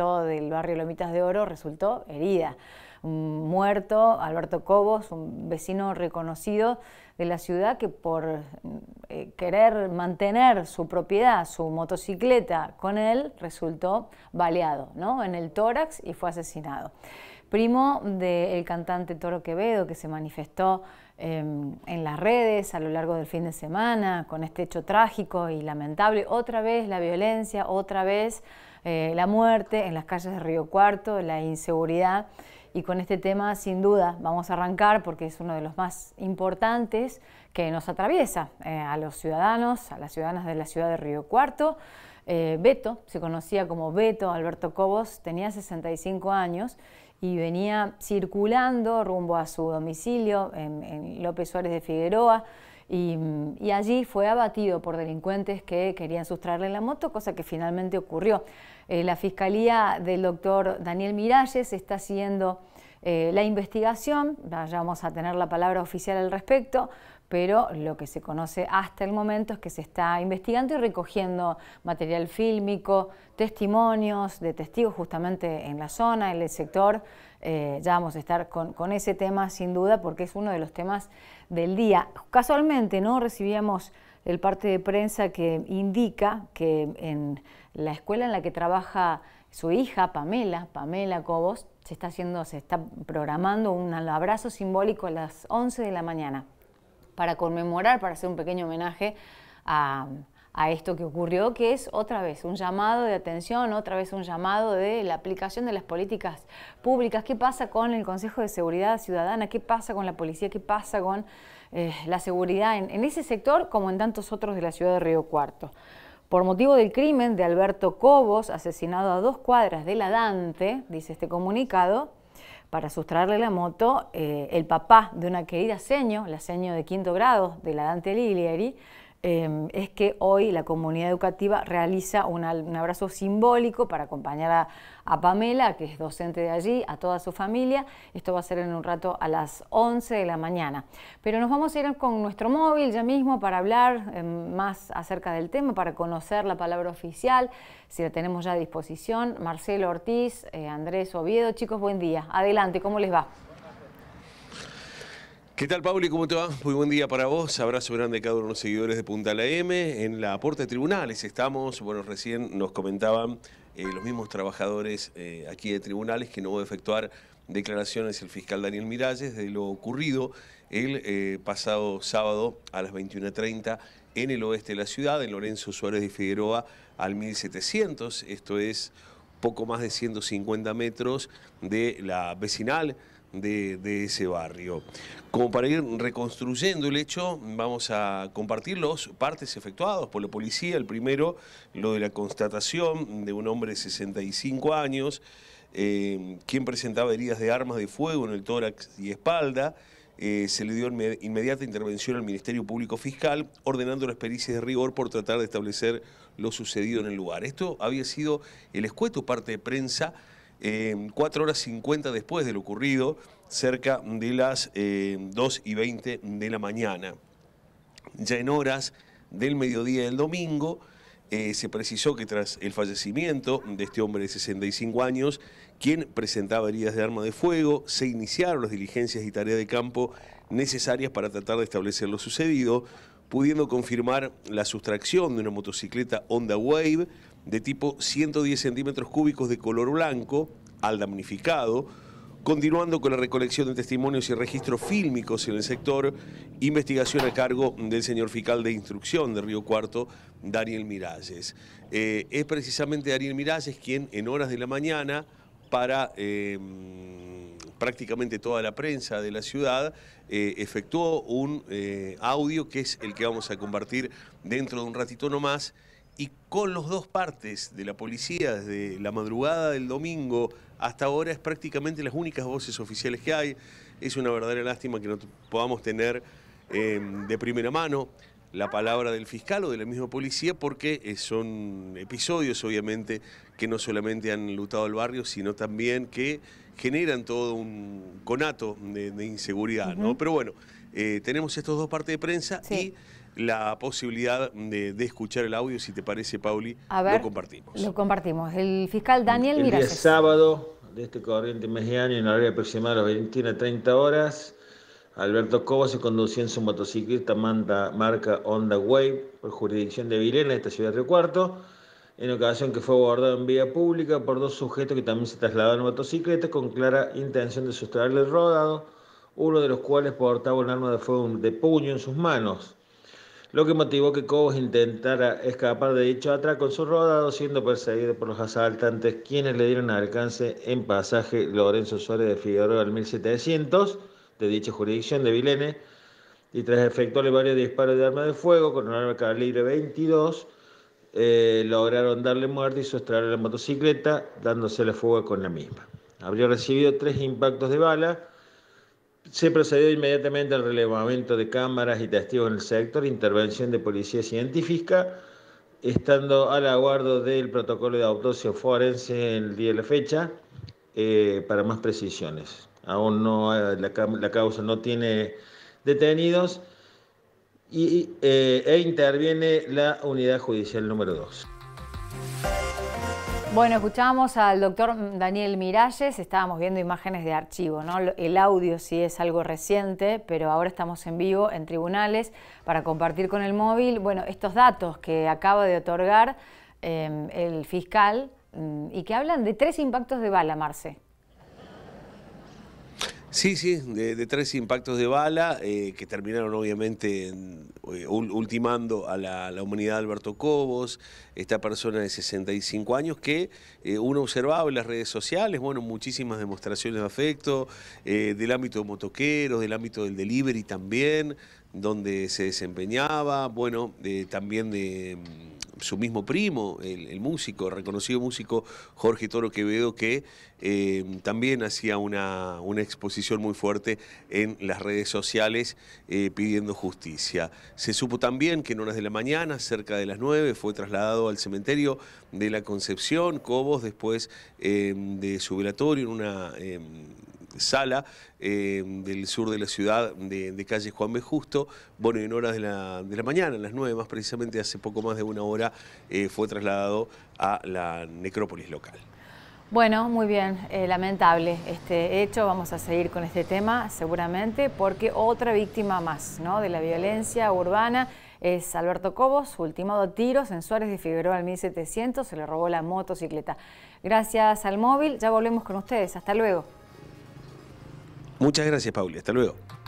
del barrio Lomitas de Oro resultó herida. Muerto Alberto Cobos, un vecino reconocido de la ciudad que por eh, querer mantener su propiedad, su motocicleta con él, resultó baleado en el tórax y fue asesinado. Primo del cantante Toro Quevedo que se manifestó em, en las redes a lo largo del fin de semana con este hecho trágico y lamentable. Otra vez la violencia, otra vez eh, la muerte en las calles de Río Cuarto, la inseguridad. Y con este tema, sin duda, vamos a arrancar porque es uno de los más importantes que nos atraviesa eh, a los ciudadanos, a las ciudadanas de la ciudad de Río Cuarto. Eh, Beto, se conocía como Beto Alberto Cobos, tenía 65 años y venía circulando rumbo a su domicilio en López Suárez de Figueroa. Y, allí fue abatido por delincuentes que querían sustraerle la moto, cosa que finalmente ocurrió. Eh, la fiscalía del doctor Daniel Miralles está haciendo eh, la investigación, ya vamos a tener la palabra oficial al respecto, pero lo que se conoce hasta el momento es que se está investigando y recogiendo material fílmico, testimonios de testigos justamente en la zona, en el sector. Eh, ya vamos a estar con, ese tema sin duda porque es uno de los temas del día. Casualmente no recibíamos el parte de prensa que indica que en la escuela en la que trabaja su hija Pamela, Pamela Cobos, se está haciendo, se está programando un abrazo simbólico a las 11 de la mañana para conmemorar, para hacer un pequeño homenaje a, esto que ocurrió, que es otra vez un llamado de atención, otra vez un llamado de la aplicación de las políticas públicas. ¿Qué pasa con el Consejo de Seguridad Ciudadana? ¿Qué pasa con la policía? ¿Qué pasa con eh, la seguridad en, en, ese sector como en tantos otros de la ciudad de Río Cuarto? Por motivo del crimen de Alberto Cobos, asesinado a dos cuadras de la Dante, dice este comunicado, para sustraerle la moto, eh, el papá de una querida seño, la seño de quinto grado de la Dante Liglieri, Em, es que hoy la comunidad educativa realiza un abrazo simbólico para acompañar a, Pamela, que es docente de allí, a toda su familia. Esto va a ser en un rato a las 11 de la mañana. Pero nos vamos a ir con nuestro móvil ya mismo para hablar em, más acerca del tema, para conocer la palabra oficial, si la tenemos ya a disposición. Marcelo Ortiz, eh, Andrés Oviedo, chicos, buen día. Adelante, ¿cómo les va? ¿Qué tal, Pauli? ¿Cómo te va? Muy buen día para vos. Abrazo grande a cada uno de los seguidores de Punta la M. En la Puerta de Tribunales estamos. Bueno, recién nos comentaban eh, los mismos trabajadores eh, aquí de Tribunales que no voy a efectuar declaraciones el fiscal Daniel Miralles de lo ocurrido el eh, pasado sábado a las 21.30 en el oeste de la ciudad, en Lorenzo Suárez de Figueroa al 1700. Esto es poco más de 150 metros de la vecinal de, ese barrio. Como para ir reconstruyendo el hecho, vamos a compartir los partes efectuados por la policía. El primero, lo de la constatación de un hombre de 65 años, eh, quien presentaba heridas de armas de fuego en el tórax y espalda. Eh, se le dio inmediata intervención al Ministerio Público Fiscal, ordenando las pericias de rigor por tratar de establecer lo sucedido en el lugar. Esto había sido el escueto parte de prensa eh, cuatro 4 horas 50 después de lo ocurrido, cerca de las 2 eh, y 20 de la mañana. Ya en horas del mediodía del domingo, eh, se precisó que tras el fallecimiento de este hombre de 65 años, quien presentaba heridas de arma de fuego, se iniciaron las diligencias y tareas de campo necesarias para tratar de establecer lo sucedido, pudiendo confirmar la sustracción de una motocicleta Honda Wave, de tipo 110 centímetros cúbicos de color blanco al damnificado, continuando con la recolección de testimonios y registros fílmicos en el sector, investigación a cargo del señor fiscal de instrucción de Río Cuarto, Daniel Miralles. Eh, es precisamente Daniel Miralles quien en horas de la mañana, para em, prácticamente toda la prensa de la ciudad, eh, efectuó un eh, audio que es el que vamos a compartir dentro de un ratito nomás, más y con los dos partes de la policía, desde la madrugada del domingo hasta ahora, es prácticamente las únicas voces oficiales que hay. Es una verdadera lástima que no podamos tener em, de primera mano la palabra del fiscal o de la misma policía, porque eh, son episodios, obviamente, que no solamente han lutado al barrio, sino también que generan todo un conato de, inseguridad, ¿no? Pero bueno, eh, tenemos estos dos partes de prensa y la posibilidad de, escuchar el audio, si te parece, Pauli, A ver, lo compartimos. Lo compartimos. El fiscal Daniel Mira El día sábado de este corriente mes de año, en la hora aproximada de las 21 a 30 horas, Alberto Cobo se conducía en su motocicleta marca Honda Wave por jurisdicción de Vilena, esta ciudad de Río Cuarto, en ocasión que fue abordado en vía pública por dos sujetos que también se trasladaron en motocicleta con clara intención de sustraerle el rodado, uno de los cuales portaba un arma de fuego de puño en sus manos lo que motivó que Cobos intentara escapar de dicho atraco con su rodado, siendo perseguido por los asaltantes, quienes le dieron alcance en pasaje Lorenzo Suárez de Figueroa del 1700 de dicha jurisdicción de Vilene, y tras efectuarle varios disparos de arma de fuego con un arma calibre 22, eh, lograron darle muerte y sustraer la motocicleta, dándose la fuga con la misma. Habría recibido tres impactos de bala se procedió inmediatamente al relevamiento de cámaras y testigos en el sector, intervención de policía científica, estando al aguardo del protocolo de autopsia forense el día de la fecha eh, para más precisiones. Aún no, eh, la, causa no tiene detenidos eh, e interviene la unidad judicial número 2. Bueno, escuchábamos al doctor Daniel Miralles, estábamos viendo imágenes de archivo, ¿no? El audio sí es algo reciente, pero ahora estamos en vivo en tribunales para compartir con el móvil, bueno, estos datos que acaba de otorgar eh, el fiscal mm, y que hablan de tres impactos de bala, Marce. Sí, sí, de, tres impactos de bala eh, que terminaron obviamente en eh, ultimando a la, humanidad Alberto Cobos, esta persona de 65 años que eh, uno observaba en las redes sociales, bueno, muchísimas demostraciones de afecto, eh, del ámbito de motoqueros, del ámbito del delivery también, donde se desempeñaba, bueno, también de su mismo primo, el, el músico, reconocido músico Jorge Toro Quevedo, que eh, también hacía una, una, exposición muy fuerte en las redes sociales eh, pidiendo justicia. Se supo también que en horas de la mañana, cerca de las nueve fue trasladado al cementerio de la Concepción, Cobos, después eh, de su velatorio en una sala em, del sur de la ciudad, de, calle Juan B. Justo. Bueno, en horas de la, mañana, en las nueve más precisamente, hace poco más de una hora, eh, fue trasladado a la necrópolis local. Bueno, muy bien, eh, lamentable este hecho, vamos a seguir con este tema seguramente, porque otra víctima más de la violencia urbana es Alberto Cobos, ultimado a tiros en Suárez de Figueroa al 1700, se le robó la motocicleta. Gracias al móvil, ya volvemos con ustedes, hasta luego. Muchas gracias, Pauli. Hasta luego.